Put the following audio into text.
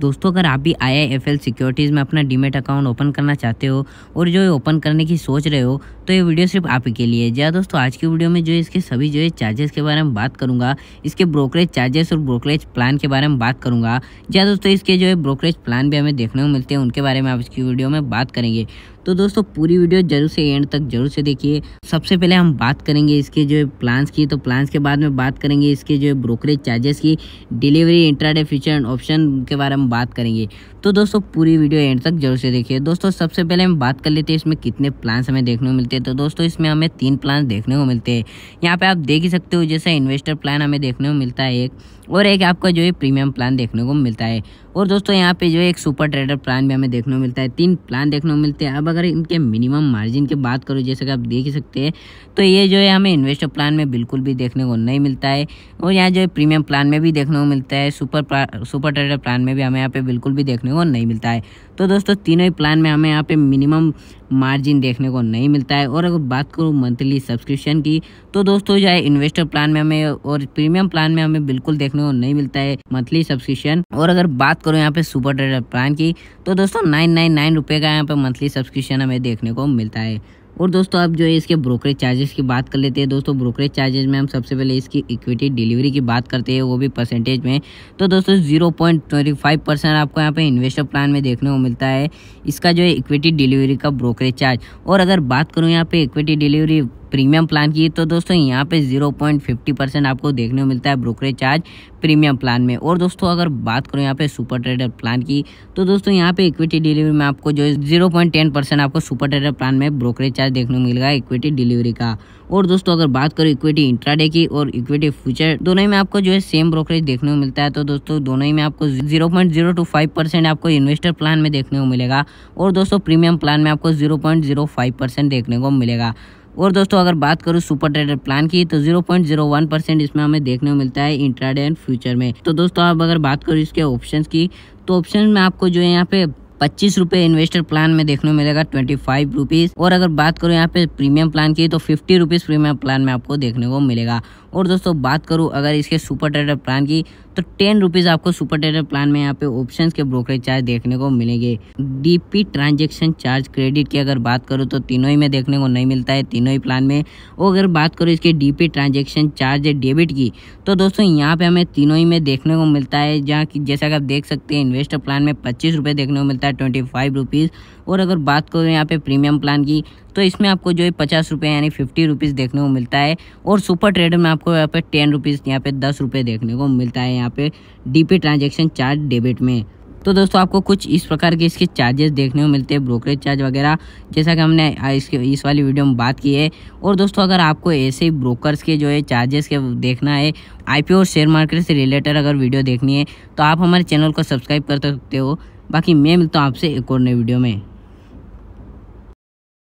दोस्तों अगर आप भी I I F L securities में अपना डीमेट अकाउंट ओपन करना चाहते हो और जो ये ओपन करने की सोच रहे हो तो ये वीडियो सिर्फ आप ही के लिए है जी हाँ, दोस्तों आज की वीडियो में जो इसके सभी जो है चार्जेस के बारे में बात करूंगा इसके ब्रोकरेज चार्जेस और ब्रोकरेज प्लान के बारे में बात करूंगा जी हाँ, दोस्तों इसके जो है ब्रोकरेज प्लान भी हमें देखने को मिलते हैं उनके बारे में आप इसकी वीडियो में बात करेंगे तो दोस्तों पूरी वीडियो जरूर से एंड तक जरूर से देखिए सबसे पहले हम बात करेंगे इसके जो है प्लान्स की तो प्लान्स के बाद में बात करेंगे इसके जो है ब्रोकरेज चार्जेस की delivery intraday future and option के बारे में बात करेंगे तो दोस्तों पूरी वीडियो एंड तक जरूर से देखिए दोस्तों सबसे पहले हम बात कर लेते हैं इसमें कितने प्लान्स हमें देखने को मिलते हैं तो दोस्तों इसमें हमें तीन प्लान देखने को मिलते हैं यहाँ पे आप देख ही सकते हो जैसे इन्वेस्टर प्लान हमें देखने को मिलता है एक और एक आपका जो है प्रीमियम प्लान देखने को मिलता है और दोस्तों यहाँ पे जो है एक सुपर ट्रेडर प्लान भी हमें देखने को मिलता है तीन प्लान देखने को मिलते हैं अब अगर इनके मिनिमम मार्जिन की बात करो जैसे कि आप देख ही सकते हैं तो ये जो है हमें इन्वेस्टर प्लान में बिल्कुल भी देखने को नहीं मिलता है और यहाँ जो है प्रीमियम प्लान में भी देखने को मिलता है सुपर सुपर ट्रेडर प्लान में भी हमें हमें यहाँ पे बिल्कुल भी देखने को नहीं मिलता है तो दोस्तों तीनों ही प्लान में हमें यहाँ पे मिनिमम मार्जिन देखने को नहीं मिलता है और अगर बात करूँ मंथली सब्सक्रिप्शन की तो दोस्तों चाहे इन्वेस्टर प्लान में हमें और प्रीमियम प्लान में हमें बिल्कुल देखने को नहीं मिलता है मंथली सब्सक्रिप्शन और अगर बात करूँ यहाँ पे सुपर ट्रेडर प्लान की तो दोस्तों नाइन नाइन नाइन रुपये का यहाँ पे मंथली सब्सक्रिप्शन हमें देखने को मिलता है और दोस्तों अब जो है इसके ब्रोकरेज चार्जेस की बात कर लेते हैं दोस्तों ब्रोकरेज चार्जेस में हम सबसे पहले इसकी इक्विटी डिलीवरी की बात करते हैं वो भी परसेंटेज में तो दोस्तों zero point twenty five percent आपको यहाँ पे इन्वेस्टर प्लान में देखने को मिलता है इसका जो है इक्विटी डिलीवरी का ब्रोकरेज चार्ज और अगर बात करूँ यहाँ पे इक्विटी डिलीवरी प्रीमियम प्लान की तो दोस्तों यहाँ पे 0.50 परसेंट आपको देखने को मिलता है ब्रोकरेज चार्ज प्रीमियम प्लान में और दोस्तों अगर बात करो यहाँ पे सुपर ट्रेडर प्लान की तो दोस्तों यहाँ पे इक्विटी डिलीवरी में आपको जो जीरो पॉइंट टेन परसेंट आपको सुपर ट्रेडर प्लान में ब्रोकरेज चार्ज देखने को मिलेगा इक्विटी डिलीवरी का और दोस्तों अगर बात करो इक्विटी इंट्राडे की और इक्विटी फ्यूचर दोनों ही में आपको जो है सेम ब्रोकरेज देखने को मिलता है तो दोस्तों दोनों ही में आपको zero point zero two five percent आपको इन्वेस्टर प्लान में देखने को मिलेगा और दोस्तों प्रीमियम प्लान में आपको zero point zero five percent देखने को मिलेगा और दोस्तों अगर बात करूँ सुपर ट्रेडर प्लान की तो zero point zero one percent इसमें हमें देखने को मिलता है इंट्राडे एंड फ्यूचर में तो दोस्तों आप अगर बात करूँ इसके ऑप्शन की तो ऑप्शन में आपको जो है यहाँ पे पच्चीस रूपए इन्वेस्टर प्लान में देखने को मिलेगा ट्वेंटी फाइव रुपीज़ और अगर बात करूँ यहाँ पे प्रीमियम प्लान की तो फिफ्टी रुपीज़ प्रीमियम प्लान में आपको देखने को मिलेगा और दोस्तों बात करूँ अगर इसके सुपर ट्रेडर प्लान की तो टेन रुपीज़ आपको सुपर ट्रेडर प्लान में यहाँ पे ऑप्शंस के ब्रोकरेज चार्ज देखने को मिलेंगे डीपी ट्रांजेक्शन चार्ज क्रेडिट की अगर बात करूँ तो तीनों ही में देखने को नहीं मिलता है तीनों ही प्लान में और अगर बात करूँ इसके डीपी ट्रांजेक्शन चार्ज डेबिट की तो दोस्तों यहाँ पे हमें तीनों ही में देखने को मिलता है जहाँ की जैसा कि आप देख सकते हैं इन्वेस्टर प्लान में पच्चीस देखने को मिलता है आता है ट्वेंटी फाइव रुपीज़ और अगर बात करो यहाँ पे प्रीमियम प्लान की तो इसमें आपको जो है पचास रुपये यानी फिफ्टी रुपीज़ देखने को मिलता है और सुपर ट्रेडर में आपको यहाँ पे टेन रुपीज़ यहाँ पे दस रुपये देखने को मिलता है यहाँ पे डीपी ट्रांजेक्शन चार्ज डेबिट में तो दोस्तों आपको कुछ इस प्रकार के इसके चार्जेस देखने को मिलते हैं ब्रोकरेज चार्ज वगैरह जैसा कि हमने इसके इस वाली वीडियो में बात की है और दोस्तों अगर आपको ऐसे ही ब्रोकर्स के जो है चार्जेस के देखना है आईपीओ और शेयर मार्केट से रिलेटेड अगर वीडियो देखनी है तो आप हमारे चैनल को सब्सक्राइब कर सकते हो बाकी मैं मिलता हूँ आपसे एक और नए वीडियो में